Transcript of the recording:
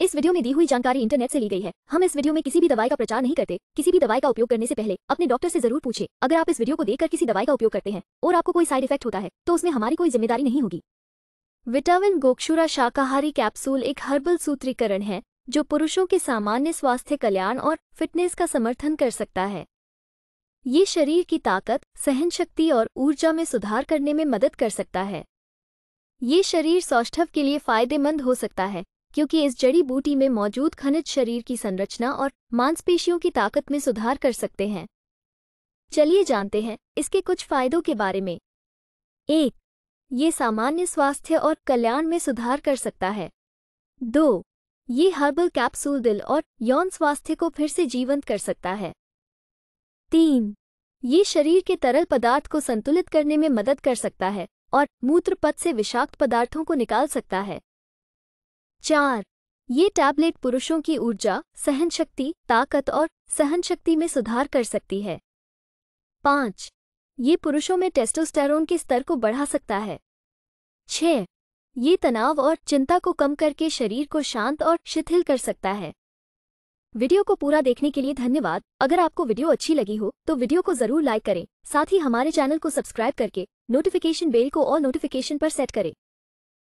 इस वीडियो में दी हुई जानकारी इंटरनेट से ली गई है हम इस वीडियो में किसी भी दवाई का प्रचार नहीं करते किसी भी दवाई का उपयोग करने से पहले अपने डॉक्टर से जरूर पूछे अगर आप इस वीडियो को देखकर किसी दवाई का उपयोग करते हैं और आपको कोई साइड इफेक्ट होता है तो उसमें हमारी कोई जिम्मेदारी नहीं होगी विटामिन गोक्षुरा शाकाहारी कैप्सूल एक हर्बल सूत्रीकरण है जो पुरुषों के सामान्य स्वास्थ्य कल्याण और फिटनेस का समर्थन कर सकता है ये शरीर की ताकत सहन शक्ति और ऊर्जा में सुधार करने में मदद कर सकता है ये शरीर सौष्ठव के लिए फायदेमंद हो सकता है क्योंकि इस जड़ी बूटी में मौजूद खनिज शरीर की संरचना और मांसपेशियों की ताकत में सुधार कर सकते हैं चलिए जानते हैं इसके कुछ फायदों के बारे में एक ये सामान्य स्वास्थ्य और कल्याण में सुधार कर सकता है दो ये हर्बल कैप्सूल दिल और यौन स्वास्थ्य को फिर से जीवंत कर सकता है तीन ये शरीर के तरल पदार्थ को संतुलित करने में मदद कर सकता है और मूत्रपथ से विषाक्त पदार्थों को निकाल सकता है चार ये टैबलेट पुरुषों की ऊर्जा सहन शक्ति ताकत और सहन शक्ति में सुधार कर सकती है पाँच ये पुरुषों में टेस्टोस्टेरोन के स्तर को बढ़ा सकता है छ ये तनाव और चिंता को कम करके शरीर को शांत और शिथिल कर सकता है वीडियो को पूरा देखने के लिए धन्यवाद अगर आपको वीडियो अच्छी लगी हो तो वीडियो को जरूर लाइक करें साथ ही हमारे चैनल को सब्सक्राइब करके नोटिफिकेशन बेल को और नोटिफिकेशन पर सेट करें